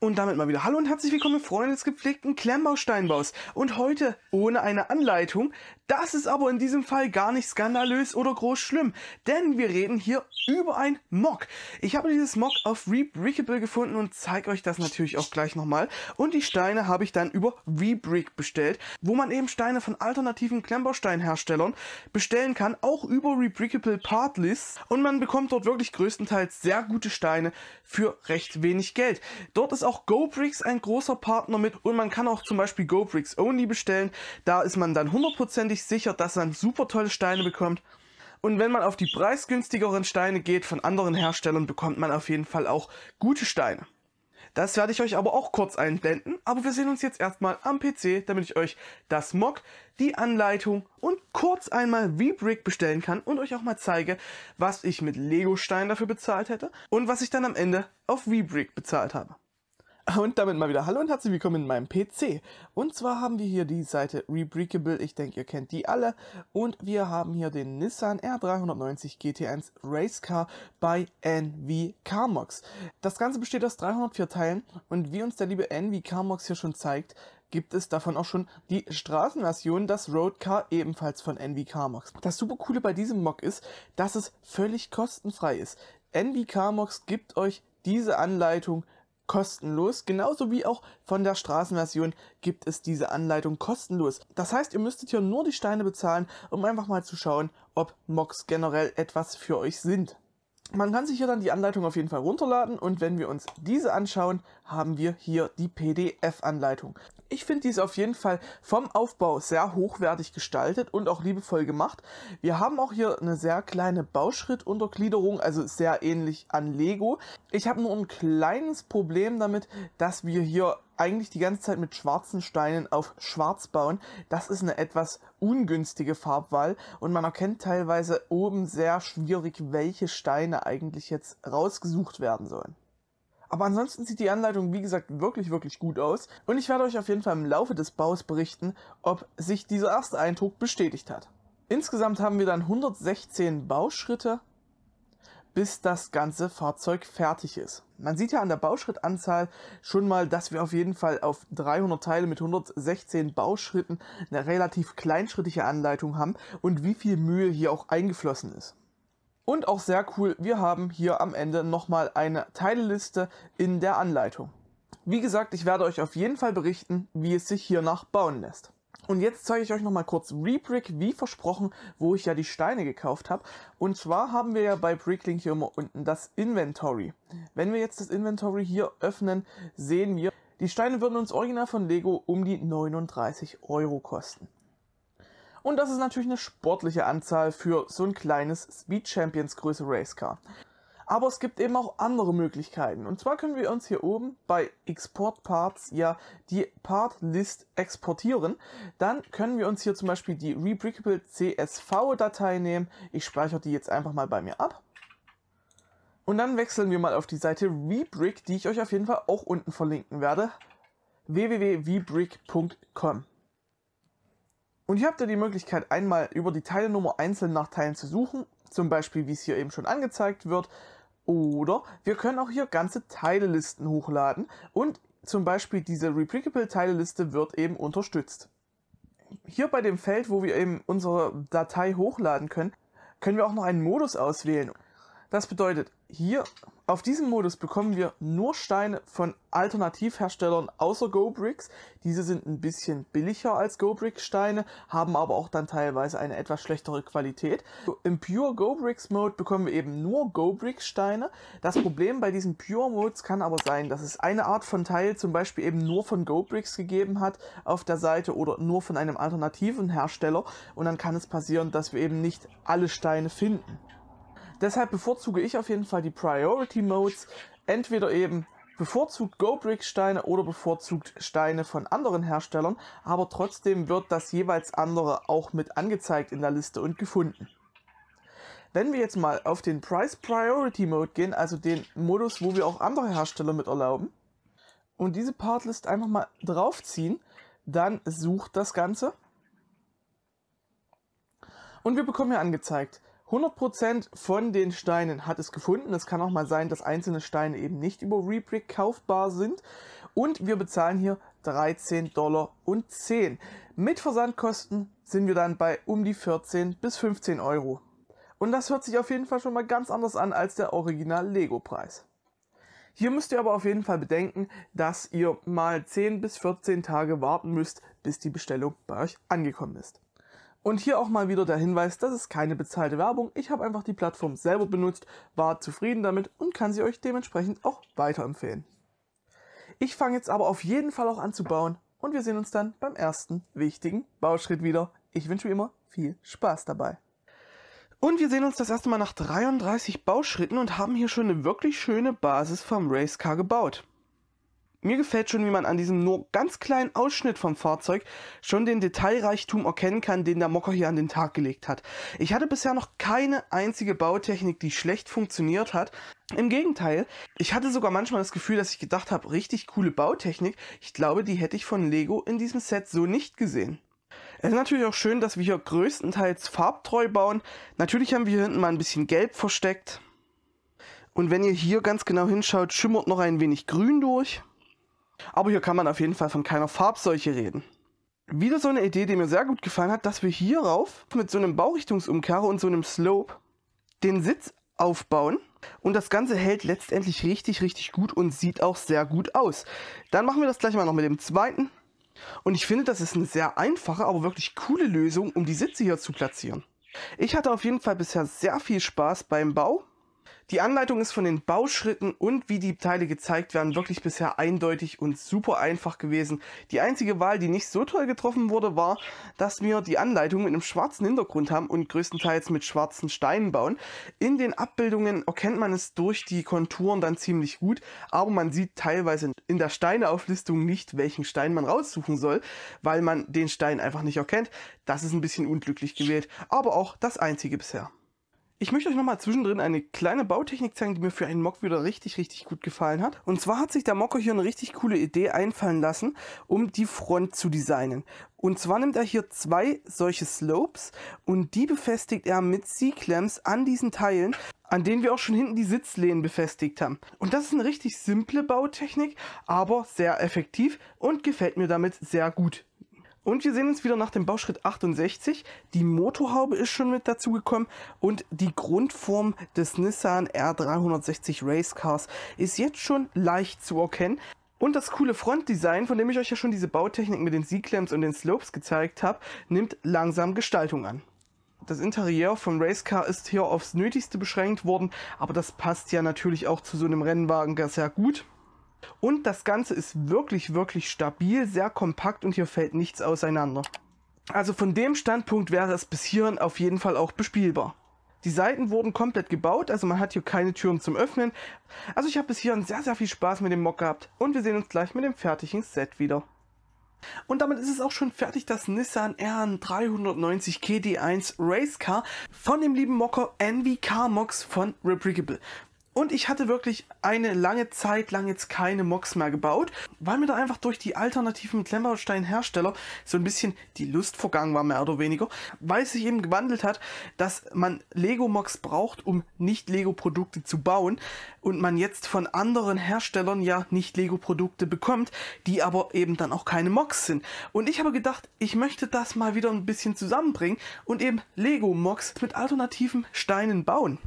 Und damit mal wieder Hallo und herzlich willkommen, Freunde des gepflegten Klemmbausteinbaus. Und heute ohne eine Anleitung. Das ist aber in diesem Fall gar nicht skandalös oder groß schlimm, denn wir reden hier über ein Mock. Ich habe dieses Mock auf Rebrickable gefunden und zeige euch das natürlich auch gleich nochmal. Und die Steine habe ich dann über Rebrick bestellt, wo man eben Steine von alternativen Klemmbausteinherstellern bestellen kann, auch über Rebrickable Partlists. Und man bekommt dort wirklich größtenteils sehr gute Steine für recht wenig Geld. Dort ist auch GoBricks ein großer Partner mit und man kann auch zum Beispiel GoBricks Only bestellen. Da ist man dann hundertprozentig sicher, dass man super tolle Steine bekommt. Und wenn man auf die preisgünstigeren Steine geht von anderen Herstellern, bekommt man auf jeden Fall auch gute Steine. Das werde ich euch aber auch kurz einblenden, aber wir sehen uns jetzt erstmal am PC, damit ich euch das Mock, die Anleitung und kurz einmal v Brick bestellen kann und euch auch mal zeige, was ich mit Lego steinen dafür bezahlt hätte und was ich dann am Ende auf v Brick bezahlt habe. Und damit mal wieder hallo und herzlich willkommen in meinem PC. Und zwar haben wir hier die Seite Rebreakable, ich denke ihr kennt die alle. Und wir haben hier den Nissan R390 GT1 Race Car bei NV Carmox. Das Ganze besteht aus 304 Teilen und wie uns der liebe NV Carmox hier schon zeigt, gibt es davon auch schon die Straßenversion, das Roadcar ebenfalls von NV Carmox. Das super coole bei diesem Mock ist, dass es völlig kostenfrei ist. NV Carmox gibt euch diese Anleitung kostenlos. Genauso wie auch von der Straßenversion gibt es diese Anleitung kostenlos. Das heißt, ihr müsstet hier nur die Steine bezahlen, um einfach mal zu schauen, ob Mocks generell etwas für euch sind. Man kann sich hier dann die Anleitung auf jeden Fall runterladen und wenn wir uns diese anschauen, haben wir hier die PDF-Anleitung. Ich finde, dies auf jeden Fall vom Aufbau sehr hochwertig gestaltet und auch liebevoll gemacht. Wir haben auch hier eine sehr kleine Bauschrittuntergliederung, also sehr ähnlich an Lego. Ich habe nur ein kleines Problem damit, dass wir hier eigentlich die ganze Zeit mit schwarzen Steinen auf schwarz bauen. Das ist eine etwas ungünstige Farbwahl und man erkennt teilweise oben sehr schwierig, welche Steine eigentlich jetzt rausgesucht werden sollen. Aber ansonsten sieht die Anleitung, wie gesagt, wirklich, wirklich gut aus. Und ich werde euch auf jeden Fall im Laufe des Baus berichten, ob sich dieser erste Eindruck bestätigt hat. Insgesamt haben wir dann 116 Bauschritte, bis das ganze Fahrzeug fertig ist. Man sieht ja an der Bauschrittanzahl schon mal, dass wir auf jeden Fall auf 300 Teile mit 116 Bauschritten eine relativ kleinschrittige Anleitung haben und wie viel Mühe hier auch eingeflossen ist. Und auch sehr cool, wir haben hier am Ende nochmal eine Teilliste in der Anleitung. Wie gesagt, ich werde euch auf jeden Fall berichten, wie es sich hiernach bauen lässt. Und jetzt zeige ich euch nochmal kurz Rebrick, wie versprochen, wo ich ja die Steine gekauft habe. Und zwar haben wir ja bei Bricklink hier immer unten das Inventory. Wenn wir jetzt das Inventory hier öffnen, sehen wir, die Steine würden uns original von Lego um die 39 Euro kosten. Und das ist natürlich eine sportliche Anzahl für so ein kleines Speed Champions Größe Race Car. Aber es gibt eben auch andere Möglichkeiten. Und zwar können wir uns hier oben bei Export Parts ja die Partlist exportieren. Dann können wir uns hier zum Beispiel die Rebrickable CSV-Datei nehmen. Ich speichere die jetzt einfach mal bei mir ab. Und dann wechseln wir mal auf die Seite Rebrick, die ich euch auf jeden Fall auch unten verlinken werde. www.vbrick.com und hier habt ihr die Möglichkeit, einmal über die Teilenummer einzeln nach Teilen zu suchen, zum Beispiel wie es hier eben schon angezeigt wird. Oder wir können auch hier ganze Teilelisten hochladen und zum Beispiel diese Replicable-Teileliste wird eben unterstützt. Hier bei dem Feld, wo wir eben unsere Datei hochladen können, können wir auch noch einen Modus auswählen. Das bedeutet, hier auf diesem Modus bekommen wir nur Steine von Alternativherstellern außer GoBricks. Diese sind ein bisschen billiger als GoBrick Steine, haben aber auch dann teilweise eine etwas schlechtere Qualität. Im Pure GoBricks Mode bekommen wir eben nur GoBrick Steine. Das Problem bei diesen Pure Modes kann aber sein, dass es eine Art von Teil zum Beispiel eben nur von GoBricks gegeben hat auf der Seite oder nur von einem alternativen Hersteller und dann kann es passieren, dass wir eben nicht alle Steine finden. Deshalb bevorzuge ich auf jeden Fall die Priority Modes. Entweder eben bevorzugt GoBrick Steine oder bevorzugt Steine von anderen Herstellern, aber trotzdem wird das jeweils andere auch mit angezeigt in der Liste und gefunden. Wenn wir jetzt mal auf den Price Priority Mode gehen, also den Modus, wo wir auch andere Hersteller mit erlauben, und diese Partlist einfach mal draufziehen, dann sucht das Ganze. Und wir bekommen hier angezeigt, 100% von den Steinen hat es gefunden. Es kann auch mal sein, dass einzelne Steine eben nicht über Rebrick kaufbar sind. Und wir bezahlen hier 13,10 Dollar Mit Versandkosten sind wir dann bei um die 14 bis 15 Euro. Und das hört sich auf jeden Fall schon mal ganz anders an als der Original Lego Preis. Hier müsst ihr aber auf jeden Fall bedenken, dass ihr mal 10 bis 14 Tage warten müsst, bis die Bestellung bei euch angekommen ist. Und hier auch mal wieder der Hinweis, das ist keine bezahlte Werbung. Ich habe einfach die Plattform selber benutzt, war zufrieden damit und kann sie euch dementsprechend auch weiterempfehlen. Ich fange jetzt aber auf jeden Fall auch an zu bauen und wir sehen uns dann beim ersten wichtigen Bauschritt wieder. Ich wünsche wie immer viel Spaß dabei. Und wir sehen uns das erste Mal nach 33 Bauschritten und haben hier schon eine wirklich schöne Basis vom Racecar gebaut. Mir gefällt schon, wie man an diesem nur ganz kleinen Ausschnitt vom Fahrzeug schon den Detailreichtum erkennen kann, den der Mocker hier an den Tag gelegt hat. Ich hatte bisher noch keine einzige Bautechnik, die schlecht funktioniert hat. Im Gegenteil, ich hatte sogar manchmal das Gefühl, dass ich gedacht habe, richtig coole Bautechnik. Ich glaube, die hätte ich von Lego in diesem Set so nicht gesehen. Es ist natürlich auch schön, dass wir hier größtenteils farbtreu bauen. Natürlich haben wir hier hinten mal ein bisschen Gelb versteckt. Und wenn ihr hier ganz genau hinschaut, schimmert noch ein wenig Grün durch. Aber hier kann man auf jeden Fall von keiner Farbseuche reden. Wieder so eine Idee, die mir sehr gut gefallen hat, dass wir hierauf mit so einem Baurichtungsumkehrer und so einem Slope den Sitz aufbauen. Und das Ganze hält letztendlich richtig, richtig gut und sieht auch sehr gut aus. Dann machen wir das gleich mal noch mit dem zweiten. Und ich finde, das ist eine sehr einfache, aber wirklich coole Lösung, um die Sitze hier zu platzieren. Ich hatte auf jeden Fall bisher sehr viel Spaß beim Bau die Anleitung ist von den Bauschritten und wie die Teile gezeigt werden wirklich bisher eindeutig und super einfach gewesen. Die einzige Wahl, die nicht so toll getroffen wurde, war, dass wir die Anleitung mit einem schwarzen Hintergrund haben und größtenteils mit schwarzen Steinen bauen. In den Abbildungen erkennt man es durch die Konturen dann ziemlich gut, aber man sieht teilweise in der Steineauflistung nicht, welchen Stein man raussuchen soll, weil man den Stein einfach nicht erkennt. Das ist ein bisschen unglücklich gewählt, aber auch das einzige bisher. Ich möchte euch nochmal zwischendrin eine kleine Bautechnik zeigen, die mir für einen Mock wieder richtig, richtig gut gefallen hat. Und zwar hat sich der Mocker hier eine richtig coole Idee einfallen lassen, um die Front zu designen. Und zwar nimmt er hier zwei solche Slopes und die befestigt er mit C-Clamps an diesen Teilen, an denen wir auch schon hinten die Sitzlehnen befestigt haben. Und das ist eine richtig simple Bautechnik, aber sehr effektiv und gefällt mir damit sehr gut. Und wir sehen uns wieder nach dem Bauschritt 68. Die Motorhaube ist schon mit dazu gekommen und die Grundform des Nissan R360 Racecars ist jetzt schon leicht zu erkennen. Und das coole Frontdesign, von dem ich euch ja schon diese Bautechnik mit den Z-Clamps und den Slopes gezeigt habe, nimmt langsam Gestaltung an. Das Interieur vom Racecar ist hier aufs Nötigste beschränkt worden, aber das passt ja natürlich auch zu so einem Rennwagen sehr gut. Und das Ganze ist wirklich, wirklich stabil, sehr kompakt und hier fällt nichts auseinander. Also von dem Standpunkt wäre es bis hierhin auf jeden Fall auch bespielbar. Die Seiten wurden komplett gebaut, also man hat hier keine Türen zum Öffnen. Also ich habe bis hierhin sehr, sehr viel Spaß mit dem Mock gehabt und wir sehen uns gleich mit dem fertigen Set wieder. Und damit ist es auch schon fertig, das Nissan r 390 KD1 Race Car von dem lieben Mocker Envy Car Mox von Replicable. Und ich hatte wirklich eine lange Zeit lang jetzt keine Mocks mehr gebaut, weil mir da einfach durch die alternativen Klemmbausteinhersteller so ein bisschen die Lust vergangen war, mehr oder weniger, weil es sich eben gewandelt hat, dass man lego mocks braucht, um nicht Lego-Produkte zu bauen und man jetzt von anderen Herstellern ja nicht Lego-Produkte bekommt, die aber eben dann auch keine Mocks sind. Und ich habe gedacht, ich möchte das mal wieder ein bisschen zusammenbringen und eben lego mocks mit alternativen Steinen bauen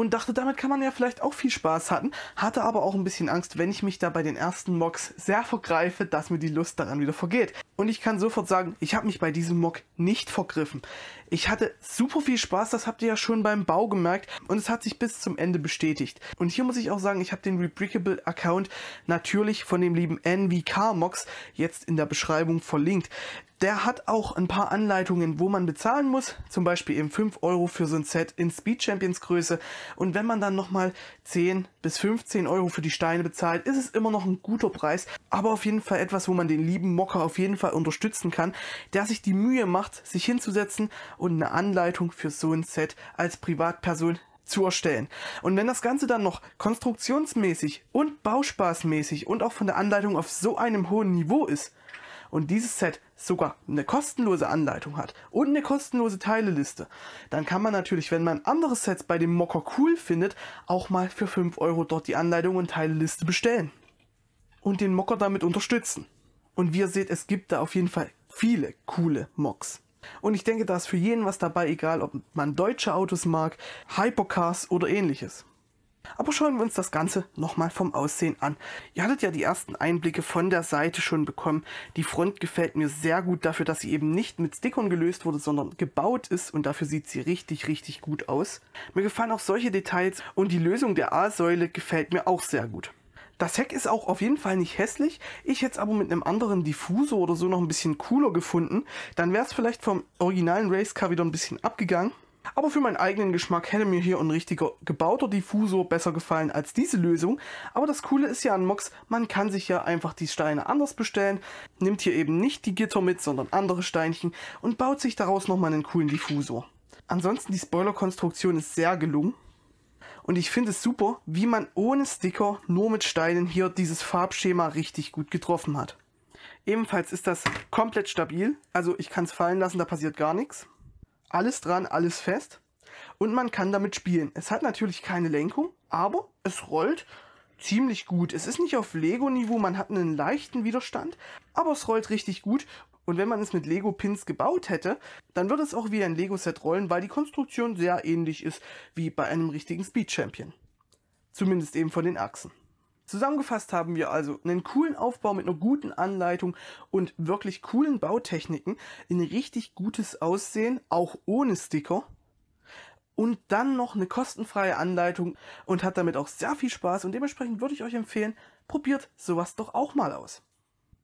und dachte, damit kann man ja vielleicht auch viel Spaß hatten, hatte aber auch ein bisschen Angst, wenn ich mich da bei den ersten Mocks sehr vergreife, dass mir die Lust daran wieder vergeht. Und ich kann sofort sagen, ich habe mich bei diesem Mock nicht vergriffen. Ich hatte super viel Spaß, das habt ihr ja schon beim Bau gemerkt und es hat sich bis zum Ende bestätigt. Und hier muss ich auch sagen, ich habe den Rebrickable Account natürlich von dem lieben NVK Mox jetzt in der Beschreibung verlinkt. Der hat auch ein paar Anleitungen, wo man bezahlen muss, zum Beispiel eben 5 Euro für so ein Set in Speed Champions Größe. Und wenn man dann nochmal 10 bis 15 Euro für die Steine bezahlt, ist es immer noch ein guter Preis, aber auf jeden Fall etwas, wo man den lieben Mocker auf jeden Fall unterstützen kann, der sich die Mühe macht, sich hinzusetzen und eine Anleitung für so ein Set als Privatperson zu erstellen. Und wenn das Ganze dann noch konstruktionsmäßig und bauspaßmäßig und auch von der Anleitung auf so einem hohen Niveau ist, und dieses Set sogar eine kostenlose Anleitung hat und eine kostenlose Teileliste, dann kann man natürlich, wenn man andere Sets bei dem Mocker cool findet, auch mal für 5 Euro dort die Anleitung und Teileliste bestellen und den Mocker damit unterstützen. Und wie ihr seht, es gibt da auf jeden Fall viele coole Mocks. Und ich denke, da ist für jeden was dabei, egal ob man deutsche Autos mag, Hypercars oder ähnliches. Aber schauen wir uns das Ganze nochmal vom Aussehen an. Ihr hattet ja die ersten Einblicke von der Seite schon bekommen. Die Front gefällt mir sehr gut dafür, dass sie eben nicht mit Stickern gelöst wurde, sondern gebaut ist und dafür sieht sie richtig, richtig gut aus. Mir gefallen auch solche Details und die Lösung der A-Säule gefällt mir auch sehr gut. Das Heck ist auch auf jeden Fall nicht hässlich. Ich hätte es aber mit einem anderen Diffusor oder so noch ein bisschen cooler gefunden. Dann wäre es vielleicht vom originalen Race Car wieder ein bisschen abgegangen. Aber für meinen eigenen Geschmack hätte mir hier ein richtiger gebauter Diffusor besser gefallen als diese Lösung. Aber das Coole ist ja an Mox, man kann sich ja einfach die Steine anders bestellen, nimmt hier eben nicht die Gitter mit, sondern andere Steinchen und baut sich daraus nochmal einen coolen Diffusor. Ansonsten die Spoiler-Konstruktion ist sehr gelungen. Und ich finde es super, wie man ohne Sticker nur mit Steinen hier dieses Farbschema richtig gut getroffen hat. Ebenfalls ist das komplett stabil, also ich kann es fallen lassen, da passiert gar nichts alles dran, alles fest und man kann damit spielen. Es hat natürlich keine Lenkung, aber es rollt ziemlich gut. Es ist nicht auf Lego-Niveau, man hat einen leichten Widerstand, aber es rollt richtig gut. Und wenn man es mit Lego-Pins gebaut hätte, dann würde es auch wie ein Lego-Set rollen, weil die Konstruktion sehr ähnlich ist wie bei einem richtigen Speed Champion. Zumindest eben von den Achsen. Zusammengefasst haben wir also einen coolen Aufbau mit einer guten Anleitung und wirklich coolen Bautechniken, ein richtig gutes Aussehen, auch ohne Sticker. Und dann noch eine kostenfreie Anleitung und hat damit auch sehr viel Spaß und dementsprechend würde ich euch empfehlen, probiert sowas doch auch mal aus.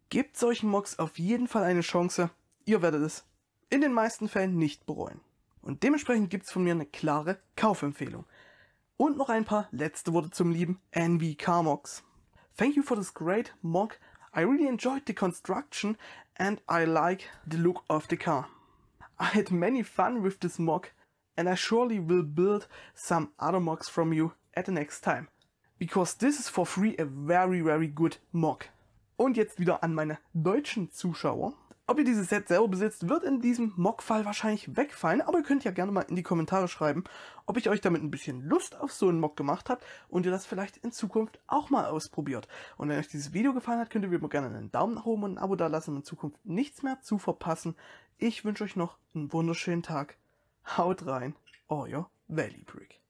Gebt solchen Mocks auf jeden Fall eine Chance, ihr werdet es in den meisten Fällen nicht bereuen. Und dementsprechend gibt es von mir eine klare Kaufempfehlung. Und noch ein paar letzte Worte zum lieben NV Carmox. Thank you for this great mock. I really enjoyed the construction and I like the look of the car. I had many fun with this mock and I surely will build some other mocks from you at the next time. Because this is for free a very very good mock. Und jetzt wieder an meine deutschen Zuschauer. Ob ihr dieses Set selber besitzt, wird in diesem Mock-Fall wahrscheinlich wegfallen, aber ihr könnt ja gerne mal in die Kommentare schreiben, ob ich euch damit ein bisschen Lust auf so einen Mock gemacht habt und ihr das vielleicht in Zukunft auch mal ausprobiert. Und wenn euch dieses Video gefallen hat, könnt ihr mir gerne einen Daumen nach oben und ein Abo dalassen, um in Zukunft nichts mehr zu verpassen. Ich wünsche euch noch einen wunderschönen Tag. Haut rein, euer Valley Brick.